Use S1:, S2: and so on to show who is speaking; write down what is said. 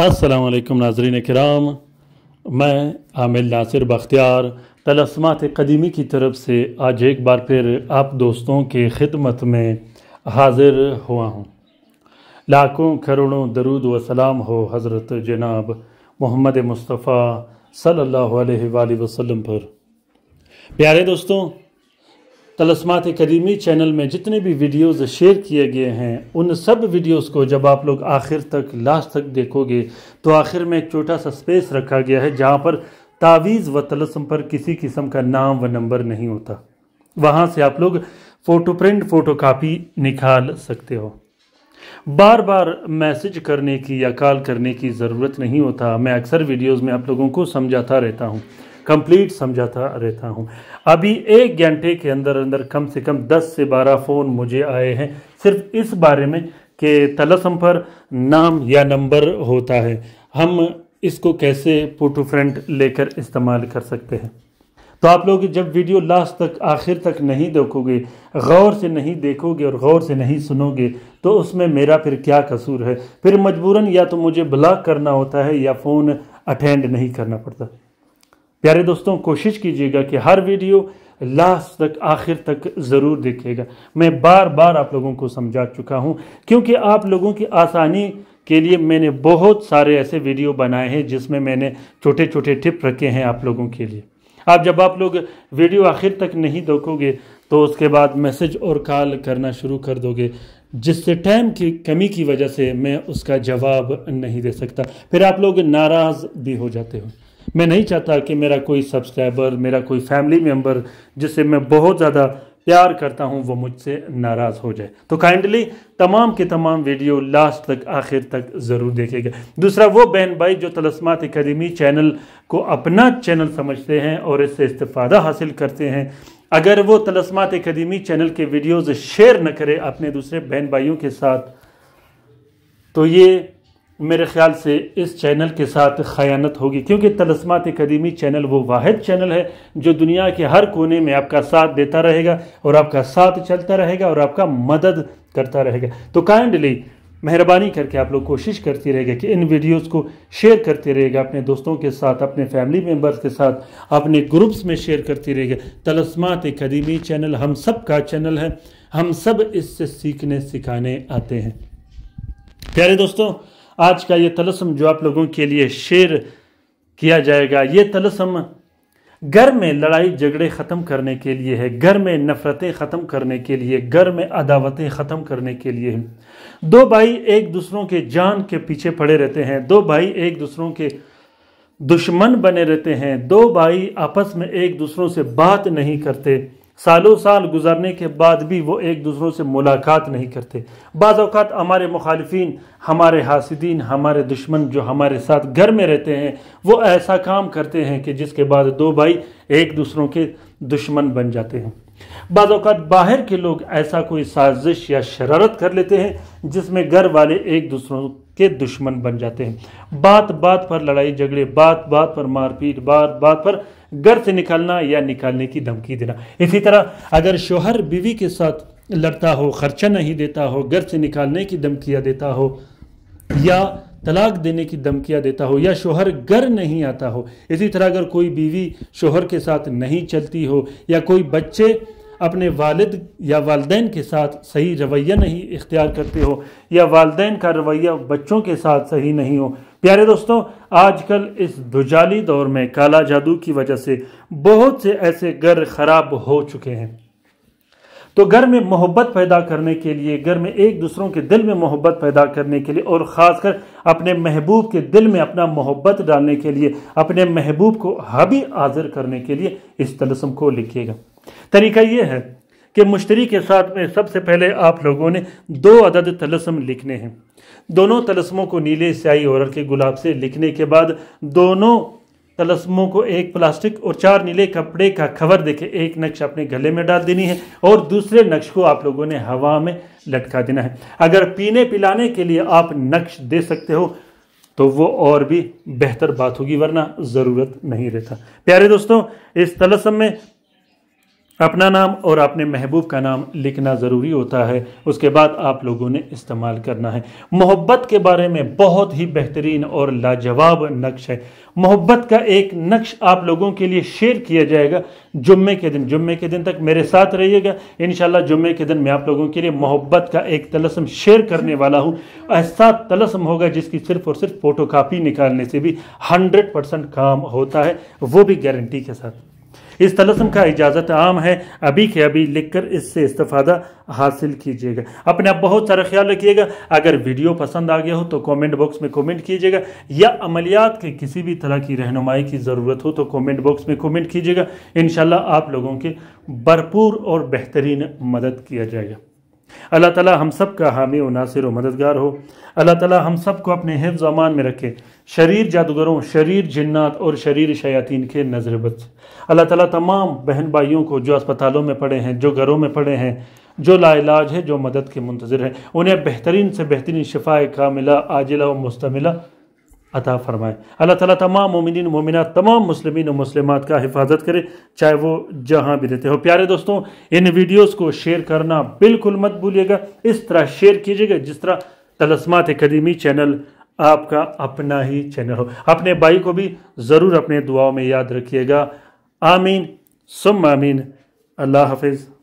S1: असलकम नाजरीन कराम मैं आमिल नासिर बख्तियार तलस्मात कदीमी की तरफ से आज एक बार फिर आप दोस्तों के ख़िदमत में हाजिर हुआ हूँ लाखों करोड़ों दरूद व सलाम हो हज़रत जनाब मोहम्मद मुस्तफ़ा सल्लल्लाहु अलैहि वसल्लम पर प्यारे दोस्तों तलस्मात करीमी चैनल में जितने भी वीडियोस शेयर किए गए हैं उन सब वीडियोस को जब आप लोग आखिर तक लास्ट तक देखोगे तो आखिर में एक छोटा सा स्पेस रखा गया है जहाँ पर तावीज़ व तलस्म पर किसी किस्म का नाम व नंबर नहीं होता वहाँ से आप लोग फ़ोटो प्रिंट फ़ोटो कापी निकाल सकते हो बार बार मैसेज करने की या कॉल करने की ज़रूरत नहीं होता मैं अक्सर वीडियोस में आप लोगों को समझाता रहता हूँ कंप्लीट समझाता रहता हूँ अभी एक घंटे के अंदर अंदर कम से कम 10 से 12 फ़ोन मुझे आए हैं सिर्फ इस बारे में कि तलसम पर नाम या नंबर होता है हम इसको कैसे पोटो फ्रंट लेकर इस्तेमाल कर सकते हैं तो आप लोग जब वीडियो लास्ट तक आखिर तक नहीं देखोगे गौर से नहीं देखोगे और गौर से नहीं सुनोगे तो उसमें मेरा फिर क्या कसूर है फिर मजबूरन या तो मुझे ब्लॉक करना होता है या फ़ोन अटेंड नहीं करना पड़ता प्यारे दोस्तों कोशिश कीजिएगा कि हर वीडियो लास्ट तक आखिर तक ज़रूर देखिएगा मैं बार बार आप लोगों को समझा चुका हूँ क्योंकि आप लोगों की आसानी के लिए मैंने बहुत सारे ऐसे वीडियो बनाए हैं जिसमें मैंने छोटे छोटे टिप रखे हैं आप लोगों के लिए आप जब आप लोग वीडियो आखिर तक नहीं देखोगे तो उसके बाद मैसेज और कॉल करना शुरू कर दोगे जिससे टाइम की कमी की वजह से मैं उसका जवाब नहीं दे सकता फिर आप लोग नाराज़ भी हो जाते हो मैं नहीं चाहता कि मेरा कोई सब्सक्राइबर मेरा कोई फैमिली मेम्बर जिसे मैं बहुत ज़्यादा प्यार करता हूँ वो मुझसे नाराज़ हो जाए तो काइंडली तमाम के तमाम वीडियो लास्ट तक आखिर तक ज़रूर देखेगा दूसरा वो बहन भाई जो तलस्मात अकेदमी चैनल को अपना चैनल समझते हैं और इससे इस्तः हासिल करते हैं अगर वो तलस्मात अकेदमी चैनल के वीडियोज़ शेयर न करें अपने दूसरे बहन भाइयों के साथ तो ये मेरे ख्याल से इस चैनल के साथ खयानत होगी क्योंकि तलस्मात कदीमी चैनल वो वाद चैनल है जो दुनिया के हर कोने में आपका साथ देता रहेगा और आपका साथ चलता रहेगा और आपका मदद करता रहेगा तो काइंडली मेहरबानी करके आप लोग कोशिश करती रहेगा कि इन वीडियोस को शेयर करते रहेगा अपने दोस्तों के साथ अपने फैमिली मेम्बर्स के साथ अपने ग्रुप्स में शेयर करती रहेगा तलस्मात कदीमी चैनल हम सब का चैनल है हम सब इससे सीखने सिखाने आते हैं प्यारे दोस्तों आज का ये तलसम जो आप लोगों के लिए शेयर किया जाएगा ये तलसम घर में लड़ाई झगड़े ख़त्म करने के लिए है घर में नफ़रतें ख़त्म करने के लिए घर में अदावतें ख़त्म करने के लिए है दो भाई एक दूसरों के जान के पीछे पड़े रहते हैं दो भाई एक दूसरों के दुश्मन बने रहते हैं दो भाई आपस में एक दूसरों से बात नहीं करते सालों साल गुजरने के बाद भी वो एक दूसरों से मुलाकात नहीं करते बाज़ात हमारे मुखालफी हमारे हासिदीन हमारे दुश्मन जो हमारे साथ घर में रहते हैं वो ऐसा काम करते हैं कि जिसके बाद दो भाई एक दूसरों के दुश्मन बन जाते हैं बाज़ात बाहर के लोग ऐसा कोई साजिश या शरारत कर लेते हैं जिसमें घर वाले एक दूसरों के दुश्मन बन जाते हैं बात बात पर लड़ाई झगड़े बात बात पर मारपीट बात बात पर घर से निकालना या निकालने की धमकी देना इसी तरह अगर शोहर बीवी के साथ लड़ता हो खर्चा नहीं देता हो घर से निकालने की धमकियाँ देता हो या तलाक देने की धमकियाँ देता हो या शोहर घर नहीं आता हो इसी तरह अगर कोई बीवी शोहर के साथ नहीं चलती हो या कोई बच्चे अपने वालिद या वालदेन के साथ सही रवैया नहीं इख्तियार करते हो या वालदेन का रवैया बच्चों के साथ सही नहीं हो प्यारे दोस्तों आजकल इस दुजाली दौर में काला जादू की वजह से बहुत से ऐसे घर खराब हो चुके हैं तो घर में मोहब्बत पैदा करने के लिए घर में एक दूसरों के दिल में मोहब्बत पैदा करने के लिए और ख़ासकर अपने महबूब के दिल में अपना मोहब्बत डालने के लिए अपने महबूब को हबी हाजिर करने के लिए इस तलसम को लिखिएगा तरीका यह है कि मुश्तरी के साथ में सबसे पहले आप लोगों ने दो अदद तलसम लिखने हैं दोनों तलस्मों को नीले स्याही और हल्के गुलाब से लिखने के बाद दोनों तलस्मों को एक प्लास्टिक और चार नीले कपड़े का खबर देके एक नक्श अपने गले में डाल देनी है और दूसरे नक्श को आप लोगों ने हवा में लटका देना है अगर पीने पिलाने के लिए आप नक्श दे सकते हो तो वो और भी बेहतर बात होगी वरना ज़रूरत नहीं रहता प्यारे दोस्तों इस तलस्म में अपना नाम और अपने महबूब का नाम लिखना ज़रूरी होता है उसके बाद आप लोगों ने इस्तेमाल करना है मोहब्बत के बारे में बहुत ही बेहतरीन और लाजवाब नक्श है मोहब्बत का एक नक्श आप लोगों के लिए शेयर किया जाएगा जुम्मे के दिन जुम्मे के दिन तक मेरे साथ रहिएगा इन जुम्मे के दिन मैं आप लोगों के लिए मोहब्बत का एक तलसम शेयर करने वाला हूँ ऐसा तलसम होगा जिसकी सिर्फ और सिर्फ फ़ोटो निकालने से भी हंड्रेड परसेंट काम होता है वो भी गारंटी के साथ इस तलसम का इजाज़त आम है अभी के अभी लिखकर इससे इस्तफ़ादा हासिल कीजिएगा अपने आप बहुत सारा ख्याल रखिएगा अगर वीडियो पसंद आ गया हो तो कमेंट बॉक्स में कमेंट कीजिएगा या अमलियात के किसी भी तरह की रहनुमाई की ज़रूरत हो तो कमेंट बॉक्स में कमेंट कीजिएगा इन आप लोगों के भरपूर और बेहतरीन मदद किया जाएगा अल्लाह ताला हम सब का हामी व नासिर व मददगार हो अल्लाह ताला हम सब को अपने हिफ्ज़ अमान में रखे शरीर जादूगरों शरीर जन्नात और शरीर शयातीन के नजर अल्लाह ताला तमाम बहन भाइयों को जो अस्पतालों में पड़े हैं जो घरों में पड़े हैं जो लाइलाज है जो मदद के मंतजर हैं उन्हें बेहतरीन से बेहतरीन शफा कामिला आजिला व मुस्तमिला अता फ़रमाए अल्लाह ताला तमाम मोमिन मोमिन तमाम मुस्लिमीन और मुस्लिमात का हिफाजत करे चाहे वो जहाँ भी रहते हो प्यारे दोस्तों इन वीडियोस को शेयर करना बिल्कुल मत भूलिएगा इस तरह शेयर कीजिएगा जिस तरह तलस्मात कदीमी चैनल आपका अपना ही चैनल हो अपने भाई को भी ज़रूर अपने दुआओं में याद रखिएगा आमीन सुम आमीन अल्लाह हाफिज़